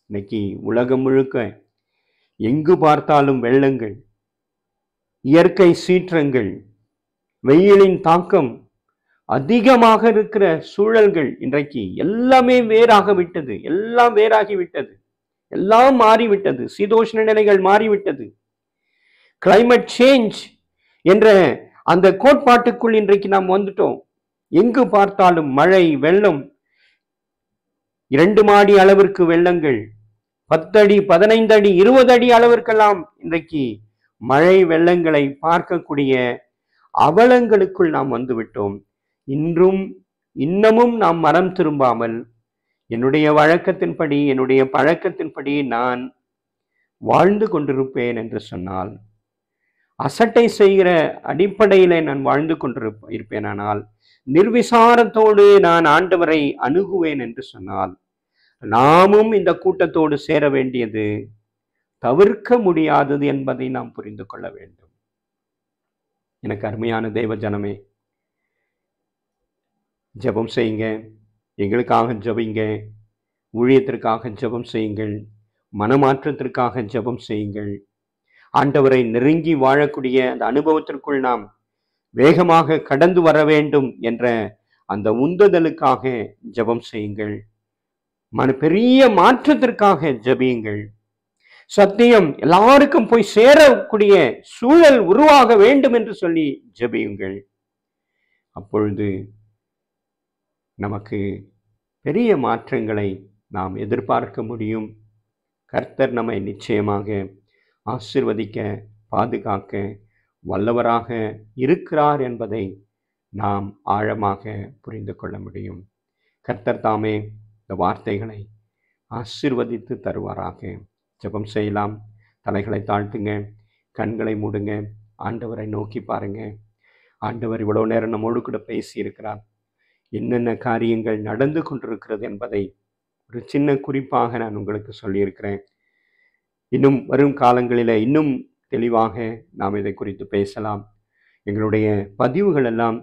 இன்னைக்கு உலகம் முழுக்க எங்கு பார்த்தாலும் வெள்ளங்கள் இயற்கை சீற்றங்கள் வெயிலின் தாக்கம் அதிகமாக இருக்கிற சூழல்கள் இன்றைக்கு எல்லாமே வேறாக விட்டது எல்லாம் வேறாகி விட்டது எல்லாம் மாறிவிட்டது சீதோஷ்ண நிலைகள் மாறிவிட்டது கிளைமேட் சேஞ்ச் என்ற அந்த கோட்பாட்டுக்குள் இன்றைக்கு நாம் வந்துட்டோம் எங்கு பார்த்தாலும் மழை வெள்ளம் இரண்டு மாடி அளவிற்கு வெள்ளங்கள் பத்தடி பதினைந்து அடி இருபது அடி அளவிற்கெல்லாம் இன்றைக்கு மழை வெள்ளங்களை பார்க்கக்கூடிய அவலங்களுக்குள் நாம் வந்துவிட்டோம் இன்றும் இன்னமும் நாம் மனம் திரும்பாமல் என்னுடைய வழக்கத்தின்படி என்னுடைய பழக்கத்தின்படி நான் வாழ்ந்து கொண்டிருப்பேன் என்று சொன்னால் அசட்டை செய்கிற அடிப்படையில் நான் வாழ்ந்து கொண்டிருப்ப இருப்பேனானால் நிர்விசாரத்தோடு நான் ஆண்டவரை அணுகுவேன் என்று சொன்னால் நாமும் இந்த கூட்டத்தோடு சேர வேண்டியது தவிர்க்க முடியாதது என்பதை நாம் புரிந்து கொள்ள வேண்டும் எனக்கு அருமையான தெய்வ ஜனமே ஜபம் செய்யுங்க எங்களுக்காக ஜபிங்க ஊழியத்திற்காக ஜபம் செய்யுங்கள் மனமாற்றத்திற்காக ஜபம் செய்யுங்கள் ஆண்டவரை நெருங்கி வாழக்கூடிய அந்த அனுபவத்திற்குள் நாம் வேகமாக கடந்து வர வேண்டும் என்ற அந்த உந்துதலுக்காக ஜபம் செய்யுங்கள் மன பெரிய மாற்றத்திற்காக ஜபியுங்கள் சத்தியம் எல்லாருக்கும் போய் சேரக்கூடிய சூழல் உருவாக வேண்டும் என்று சொல்லி ஜபியுங்கள் அப்பொழுது நமக்கு பெரிய மாற்றங்களை நாம் எதிர்பார்க்க முடியும் கர்த்தர் நம்மை நிச்சயமாக ஆசிர்வதிக்க பாதுகாக்க வல்லவராக இருக்கிறார் என்பதை நாம் ஆழமாக புரிந்து கொள்ள முடியும் கர்த்தர் தாமே இந்த வார்த்தைகளை ஆசிர்வதித்து தருவாராக ஜபம் செய்யலாம் தலைகளை தாழ்த்துங்க கண்களை மூடுங்க ஆண்டவரை நோக்கி பாருங்க ஆண்டவர் இவ்வளோ நேரம் நம்மோடு கூட பேசியிருக்கிறார் என்னென்ன காரியங்கள் நடந்து கொண்டிருக்கிறது என்பதை ஒரு சின்ன குறிப்பாக நான் உங்களுக்கு சொல்லியிருக்கிறேன் இன்னும் வரும் காலங்களில் இன்னும் தெளிவாக நாம் இதை குறித்து பேசலாம் எங்களுடைய பதிவுகள் எல்லாம்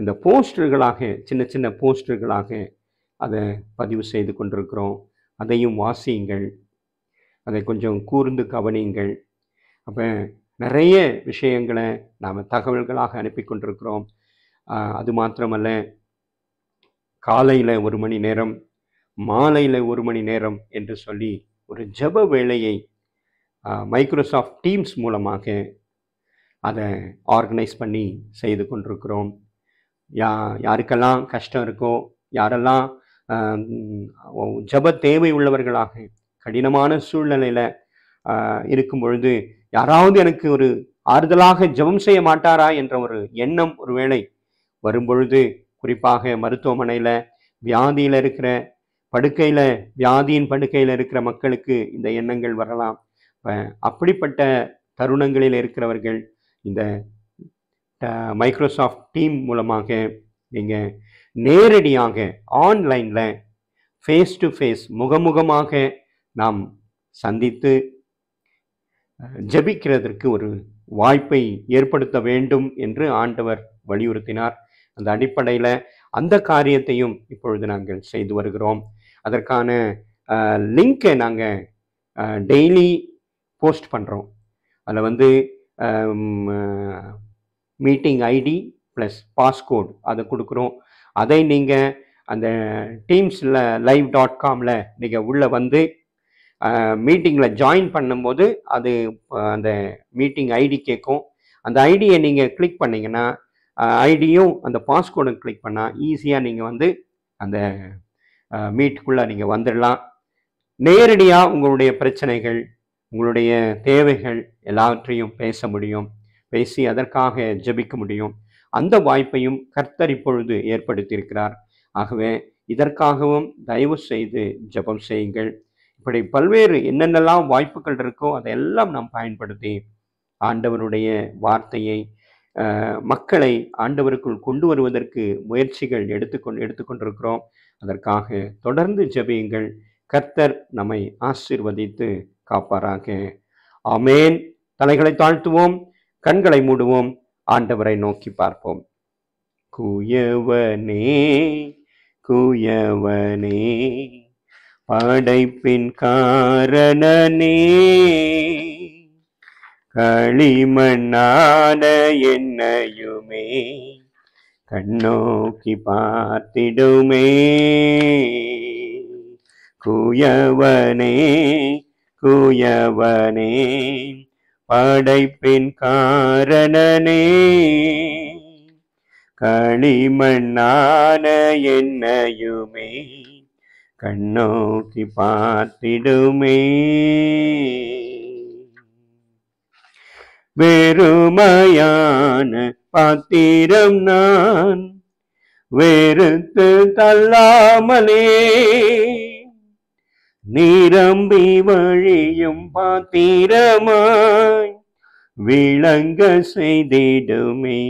இந்த போஸ்டர்களாக சின்ன சின்ன போஸ்டர்களாக அதை பதிவு செய்து கொண்டிருக்கிறோம் அதையும் வாசியுங்கள் அதை கொஞ்சம் கூர்ந்து கவனியுங்கள் அப்போ நிறைய விஷயங்களை நாம் தகவல்களாக அனுப்பி கொண்டிருக்கிறோம் அது மாத்திரமல்ல காலையில் ஒரு மணி நேரம் மாலையில் ஒரு மணி நேரம் என்று சொல்லி ஒரு ஜப வேலையை மைக்ரோசாஃப்ட் டீம்ஸ் மூலமாக அதை ஆர்கனைஸ் பண்ணி செய்து கொண்டிருக்கிறோம் யா யாருக்கெல்லாம் கஷ்டம் இருக்கோ யாரெல்லாம் ஜப தேவை உள்ளவர்களாக கடினமான சூழ்நிலையில் இருக்கும் பொழுது யாராவது எனக்கு ஒரு ஆறுதலாக ஜபம் செய்ய மாட்டாரா என்ற ஒரு எண்ணம் ஒருவேளை வரும்பொழுது குறிப்பாக மருத்துவமனையில் வியாதியில் இருக்கிற படுக்கையில் வியாதியின் படுக்கையில் இருக்கிற மக்களுக்கு இந்த எண்ணங்கள் வரலாம் அப்படிப்பட்ட தருணங்களில் இருக்கிறவர்கள் இந்த மைக்ரோசாஃப்ட் டீம் மூலமாக நீங்கள் நேரடியாக ஆன்லைனில் ஃபேஸ் டு ஃபேஸ் முகமுகமாக நாம் சந்தித்து ஜபிக்கிறதற்கு ஒரு வாய்ப்பை ஏற்படுத்த வேண்டும் என்று ஆண்டவர் வலியுறுத்தினார் அந்த அடிப்படையில் அந்த காரியத்தையும் இப்பொழுது நாங்கள் செய்து வருகிறோம் அதற்கான லிங்க்கை நாங்கள் டெய்லி போஸ்ட் பண்ணுறோம் அதில் வந்து மீட்டிங் ஐடி ப்ளஸ் பாஸ்கோட் அதை கொடுக்குறோம் அதை நீங்கள் அந்த டீம்ஸில் லைவ் டாட் காமில் நீங்கள் உள்ளே வந்து மீட்டிங்கில் ஜாயின் பண்ணும்போது அது அந்த மீட்டிங் ஐடி கேட்கும் அந்த ஐடியை நீங்கள் கிளிக் பண்ணிங்கன்னா ஐடியும் அந்த பாஸ்கோடும் கிளிக் பண்ணால் ஈஸியாக நீங்கள் வந்து அந்த மீட்டுக்குள்ளே நீங்கள் வந்துடலாம் நேரடியாக உங்களுடைய பிரச்சனைகள் உங்களுடைய தேவைகள் எல்லாவற்றையும் பேச முடியும் பேசி அதற்காக ஜபிக்க முடியும் அந்த வாய்ப்பையும் கர்த்தர் இப்பொழுது ஏற்படுத்தியிருக்கிறார் ஆகவே இதற்காகவும் தயவு செய்து ஜபம் செய்யுங்கள் இப்படி பல்வேறு என்னென்னலாம் வாய்ப்புகள் இருக்கோ அதையெல்லாம் நாம் பயன்படுத்தி ஆண்டவருடைய வார்த்தையை மக்களை ஆண்டவருக்குள் கொண்டு வருவதற்கு முயற்சிகள் எடுத்துக்கொண்டு எடுத்துக்கொண்டிருக்கிறோம் அதற்காக தொடர்ந்து ஜபியுங்கள் கர்த்தர் நம்மை ஆசிர்வதித்து காப்பாராக அமேன் தலைகளை தாழ்த்துவோம் கண்களை மூடுவோம் ஆண்டவரை நோக்கி பார்ப்போம் குயவனே குயவனே படைப்பின் காரணனே களிமண்ணான என்னையுமே கண்ணோக்கி பார்த்திடுமே குயவனே குயவனே படைப்பின் காரணனே களிமண்ணான என்னையுமே கண்ணோக்கி பார்த்திடுமே வெறுமையான பாத்திரம் நான் வெறுத்து தள்ளாமலே நிரம்பி வழியும் பாத்திரமாய் விளங்க செய்திடுமே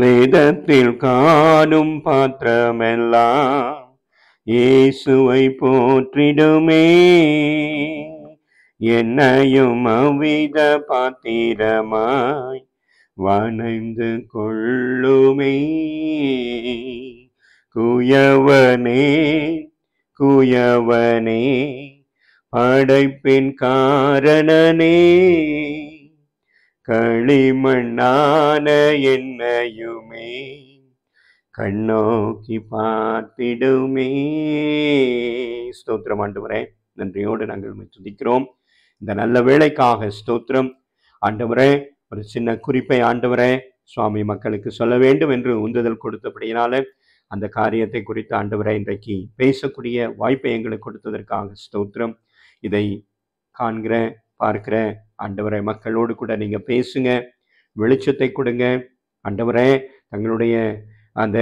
வேதத்தில் காணும் பாத்திரமெல்லாம் இயேசுவை போற்றிடுமே என்னையும் அவ்வித பாத்திரமாய் வணந்து கொள்ளுமே குயவனே குயவனே படைப்பின் காரணனே களிமண்ணான என்னையுமே கண்ணோக்கி பார்த்திடுமே ஸ்தோத்திரம் ஆண்டு வரேன் நன்றியோடு நாங்கள் துதிக்கிறோம் இந்த நல்ல வேலைக்காக ஸ்தோத்திரம் ஆண்டவரே ஒரு சின்ன குறிப்பை ஆண்டவரே சுவாமி மக்களுக்கு சொல்ல வேண்டும் என்று உந்துதல் கொடுத்தபடியினால அந்த காரியத்தை குறித்து ஆண்டவரை இன்றைக்கு பேசக்கூடிய வாய்ப்பை எங்களுக்கு கொடுத்ததற்காக ஸ்தோத்திரம் இதை காண்கிற பார்க்கிற ஆண்டவரை மக்களோடு கூட நீங்கள் பேசுங்க வெளிச்சத்தை கொடுங்க ஆண்டவரே தங்களுடைய அந்த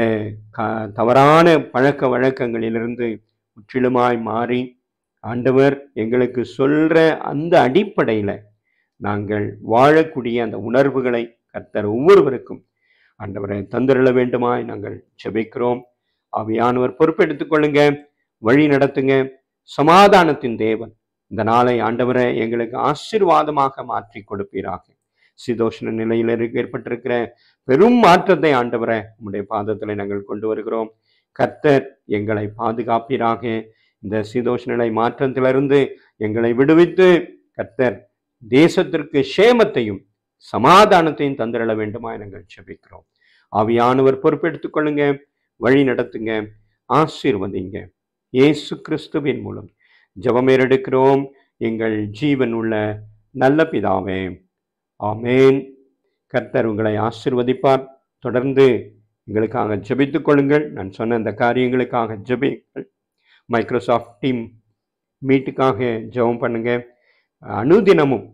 தவறான பழக்க வழக்கங்களிலிருந்து முற்றிலுமாய் மாறி ஆண்டவர் எங்களுக்கு சொல்கிற அந்த அடிப்படையில் நாங்கள் வாழக்கூடிய அந்த உணர்வுகளை கர்த்தர் ஒவ்வொருவருக்கும் ஆண்டவரை தந்திரள வேண்டுமாய் நாங்கள் ஜெபிக்கிறோம் அவையானவர் பொறுப்பெடுத்துக் கொள்ளுங்க வழி நடத்துங்க சமாதானத்தின் தேவன் இந்த நாளை ஆண்டவரை எங்களுக்கு ஆசீர்வாதமாக மாற்றி கொடுப்பீராக சிதோஷண நிலையில் ஏற்பட்டிருக்கிற பெரும் மாற்றத்தை ஆண்டவரை உங்களுடைய பாதத்தில் நாங்கள் கொண்டு வருகிறோம் கர்த்தர் எங்களை பாதுகாப்பீராக இந்த நிலை மாற்றத்திலிருந்து எங்களை விடுவித்து கர்த்தர் தேசத்திற்கு சேமத்தையும் சமாதானத்தையும் தந்திரள வேண்டுமா நாங்கள் ஜபிக்கிறோம் அவையானவர் பொறுப்பெடுத்துக் கொள்ளுங்க வழி நடத்துங்க ஆசீர்வதிங்க இயேசு கிறிஸ்துவின் மூலம் ஜபமேறெடுக்கிறோம் எங்கள் ஜீவன் உள்ள நல்ல பிதாவே ஆமேன் கர்த்தர் உங்களை ஆசிர்வதிப்பார் தொடர்ந்து எங்களுக்காக ஜபித்துக் கொள்ளுங்கள் நான் சொன்ன அந்த காரியங்களுக்காக ஜபிங்கள் மைக்ரோசாஃப்ட் டீம் மீட்டுக்காக ஜெபம் பண்ணுங்கள் அனுதினமும்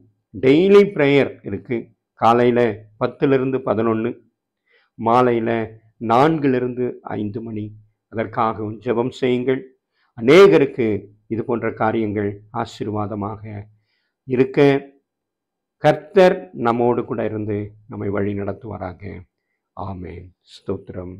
டெய்லி ப்ரேயர் இருக்குது காலையில் பத்துலேருந்து பதினொன்று மாலையில் நான்கிலிருந்து ஐந்து மணி அதற்காகவும் ஜெபம் செய்யுங்கள் அநேகருக்கு இது போன்ற காரியங்கள் ஆசீர்வாதமாக இருக்க கர்த்தர் நம்மோடு கூட இருந்து நம்மை வழி நடத்துவாராக ஆமேன் ஸ்தோத்திரம்